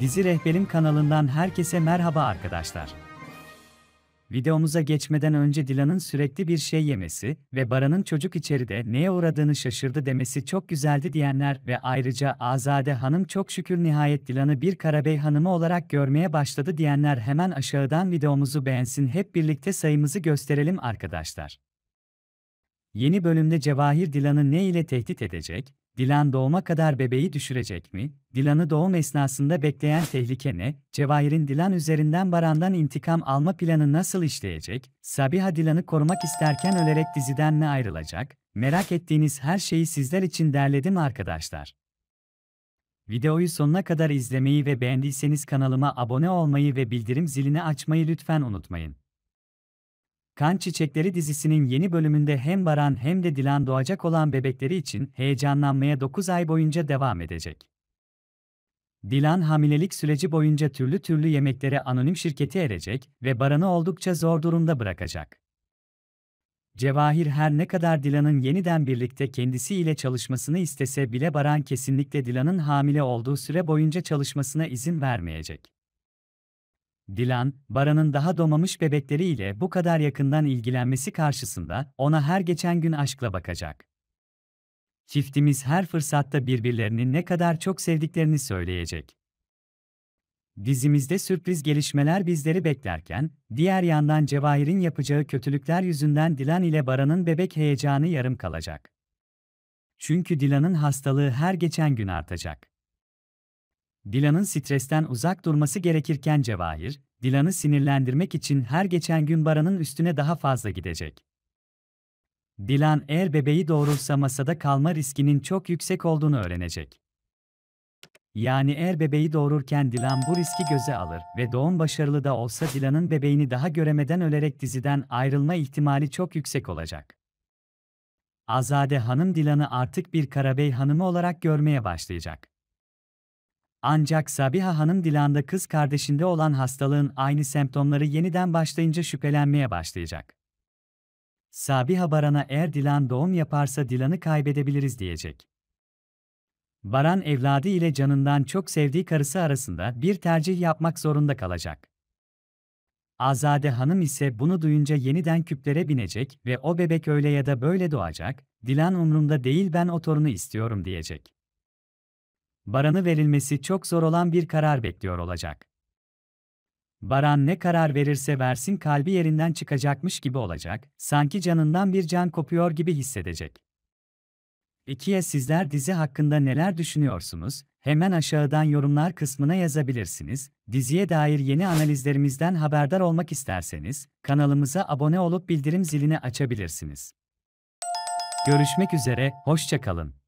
Dizi Rehberim kanalından herkese merhaba arkadaşlar. Videomuza geçmeden önce Dilan'ın sürekli bir şey yemesi ve Baran'ın çocuk içeride neye uğradığını şaşırdı demesi çok güzeldi diyenler ve ayrıca Azade Hanım çok şükür nihayet Dilan'ı bir Karabey Hanımı olarak görmeye başladı diyenler hemen aşağıdan videomuzu beğensin hep birlikte sayımızı gösterelim arkadaşlar. Yeni bölümde Cevahir Dilan'ı ne ile tehdit edecek Dilan doğuma kadar bebeği düşürecek mi? Dilan'ı doğum esnasında bekleyen tehlike ne? Cevahir'in Dilan üzerinden Baran'dan intikam alma planı nasıl işleyecek? Sabiha Dilan'ı korumak isterken ölerek diziden mi ayrılacak? Merak ettiğiniz her şeyi sizler için derledim arkadaşlar. Videoyu sonuna kadar izlemeyi ve beğendiyseniz kanalıma abone olmayı ve bildirim zilini açmayı lütfen unutmayın. Kan Çiçekleri dizisinin yeni bölümünde hem Baran hem de Dilan doğacak olan bebekleri için heyecanlanmaya 9 ay boyunca devam edecek. Dilan hamilelik süreci boyunca türlü türlü yemeklere anonim şirketi erecek ve Baran'ı oldukça zor durumda bırakacak. Cevahir her ne kadar Dilan'ın yeniden birlikte kendisiyle çalışmasını istese bile Baran kesinlikle Dilan'ın hamile olduğu süre boyunca çalışmasına izin vermeyecek. Dilan, Baran'ın daha doğmamış bebekleriyle bu kadar yakından ilgilenmesi karşısında ona her geçen gün aşkla bakacak. Çiftimiz her fırsatta birbirlerini ne kadar çok sevdiklerini söyleyecek. Dizimizde sürpriz gelişmeler bizleri beklerken, diğer yandan Cevahir'in yapacağı kötülükler yüzünden Dilan ile Baran'ın bebek heyecanı yarım kalacak. Çünkü Dilan'ın hastalığı her geçen gün artacak. Dilan'ın stresten uzak durması gerekirken Cevahir, Dilan'ı sinirlendirmek için her geçen gün Baran'ın üstüne daha fazla gidecek. Dilan eğer bebeği doğurursa masada kalma riskinin çok yüksek olduğunu öğrenecek. Yani eğer bebeği doğururken Dilan bu riski göze alır ve doğum başarılı da olsa Dilan'ın bebeğini daha göremeden ölerek diziden ayrılma ihtimali çok yüksek olacak. Azade Hanım Dilan'ı artık bir Karabey Hanımı olarak görmeye başlayacak. Ancak Sabiha Hanım Dilan'da kız kardeşinde olan hastalığın aynı semptomları yeniden başlayınca şüphelenmeye başlayacak. Sabiha Baran'a eğer Dilan doğum yaparsa Dilan'ı kaybedebiliriz diyecek. Baran evladı ile canından çok sevdiği karısı arasında bir tercih yapmak zorunda kalacak. Azade Hanım ise bunu duyunca yeniden küplere binecek ve o bebek öyle ya da böyle doğacak, Dilan umrumda değil ben o torunu istiyorum diyecek. Baran'ı verilmesi çok zor olan bir karar bekliyor olacak. Baran ne karar verirse versin kalbi yerinden çıkacakmış gibi olacak, sanki canından bir can kopuyor gibi hissedecek. İkiye sizler dizi hakkında neler düşünüyorsunuz? Hemen aşağıdan yorumlar kısmına yazabilirsiniz. Diziye dair yeni analizlerimizden haberdar olmak isterseniz kanalımıza abone olup bildirim zilini açabilirsiniz. Görüşmek üzere, hoşçakalın.